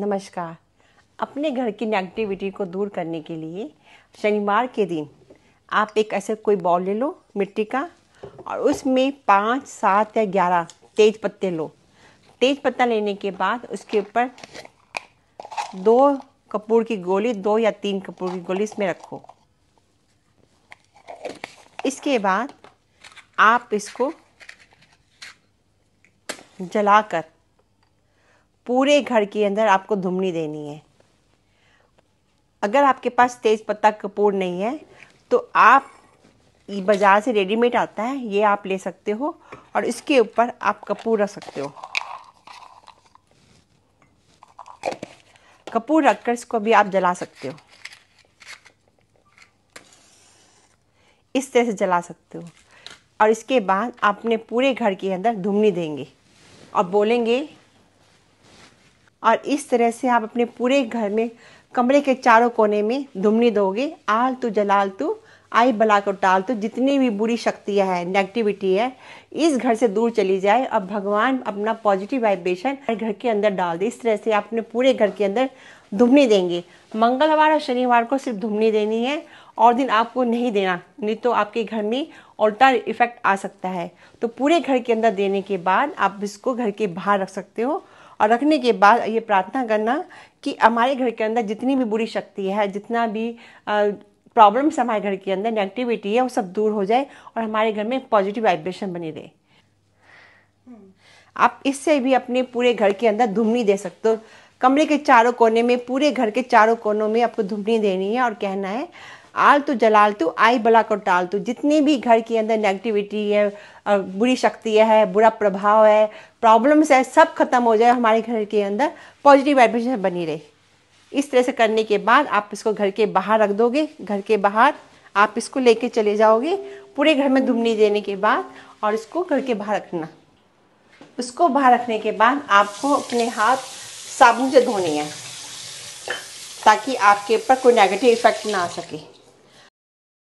नमस्कार अपने घर की नेगेटिविटी को दूर करने के लिए शनिवार के दिन आप एक ऐसे कोई बॉल ले लो मिट्टी का और उसमें पाँच सात या ग्यारह तेज पत्ते लो तेज पत्ता लेने के बाद उसके ऊपर दो कपूर की गोली दो या तीन कपूर की गोली इसमें रखो इसके बाद आप इसको जलाकर पूरे घर के अंदर आपको धुमनी देनी है अगर आपके पास तेज पत्ता कपूर नहीं है तो आप बाज़ार से रेडीमेड आता है ये आप ले सकते हो और इसके ऊपर आप कपूर रख सकते हो कपूर रखकर इसको भी आप जला सकते हो इस तरह से जला सकते हो और इसके बाद आपने पूरे घर के अंदर धुमनी देंगे और बोलेंगे और इस तरह से आप अपने पूरे घर में कमरे के चारों कोने में धुमनी दोगे आल तू जलाल तू आई बला को टाल तो जितनी भी बुरी शक्तियाँ हैं नेगेटिविटी है इस घर से दूर चली जाए और भगवान अपना पॉजिटिव वाइब्रेशन घर के अंदर डाल दे इस तरह से आप अपने पूरे घर के अंदर धुमनी देंगे मंगलवार और शनिवार को सिर्फ धुमनी देनी है और दिन आपको नहीं देना नहीं तो आपके घर में उल्टा इफेक्ट आ सकता है तो पूरे घर के अंदर देने के बाद आप इसको घर के बाहर रख सकते हो और रखने के बाद ये प्रार्थना करना कि हमारे घर के अंदर जितनी भी बुरी शक्ति है जितना भी प्रॉब्लम्स हमारे घर के अंदर नेगेटिविटी है वो सब दूर हो जाए और हमारे घर में पॉजिटिव वाइब्रेशन बनी रहे आप इससे भी अपने पूरे घर के अंदर धुमनी दे सकते हो कमरे के चारों कोने में पूरे घर के चारों कोनों में आपको धुमनी देनी है और कहना है आलतू तो जलालतू तो, आई बला को टालतू तो। जितनी भी घर के अंदर नेगेटिविटी है बुरी शक्तियाँ है बुरा प्रभाव है प्रॉब्लम्स है सब खत्म हो जाए हमारे घर के अंदर पॉजिटिव वाइब्रेशन बनी रहे इस तरह से करने के बाद आप इसको घर के बाहर रख दोगे घर के बाहर आप इसको लेके चले जाओगे पूरे घर में धुमनी देने के बाद और इसको घर के बाहर रखना उसको बाहर रखने के बाद आपको अपने हाथ साबुन से धोने हैं ताकि आपके ऊपर कोई नेगेटिव इफेक्ट ना आ सके